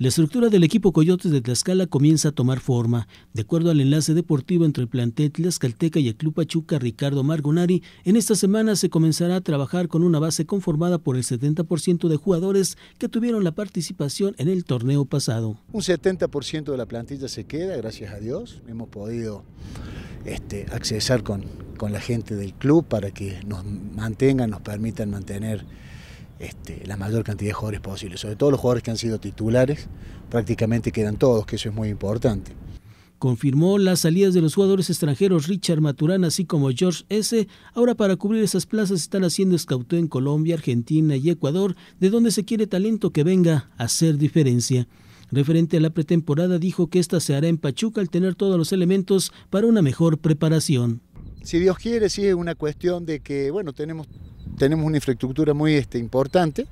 La estructura del equipo Coyotes de Tlaxcala comienza a tomar forma. De acuerdo al enlace deportivo entre el plantel Tlaxcalteca y el Club Pachuca Ricardo Margonari, en esta semana se comenzará a trabajar con una base conformada por el 70% de jugadores que tuvieron la participación en el torneo pasado. Un 70% de la plantilla se queda, gracias a Dios. Hemos podido este, accesar con, con la gente del club para que nos mantengan, nos permitan mantener este, la mayor cantidad de jugadores posible, sobre todo los jugadores que han sido titulares, prácticamente quedan todos, que eso es muy importante. Confirmó las salidas de los jugadores extranjeros Richard Maturán, así como George S. Ahora para cubrir esas plazas están haciendo escauteo en Colombia, Argentina y Ecuador, de donde se quiere talento que venga a hacer diferencia. Referente a la pretemporada, dijo que esta se hará en Pachuca al tener todos los elementos para una mejor preparación. Si Dios quiere, sí es una cuestión de que, bueno, tenemos tenemos una infraestructura muy este, importante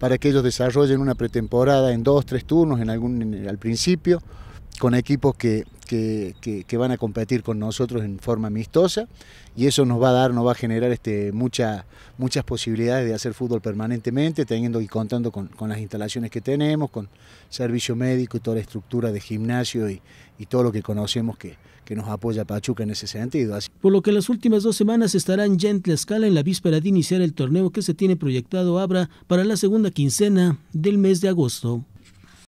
para que ellos desarrollen una pretemporada en dos, tres turnos en algún, al principio, con equipos que que, van a competir con nosotros en forma amistosa y eso nos va a dar, nos va a generar este, muchas posibilidades de hacer fútbol permanentemente, teniendo y contando con, las instalaciones que tenemos, con servicio médico y toda la estructura de gimnasio y, todo lo que conocemos que, nos apoya Pachuca en ese sentido. Por lo que las últimas dos semanas estarán ya en Escala en la víspera de iniciar el torneo que se tiene proyectado Abra para la segunda quincena del mes de agosto.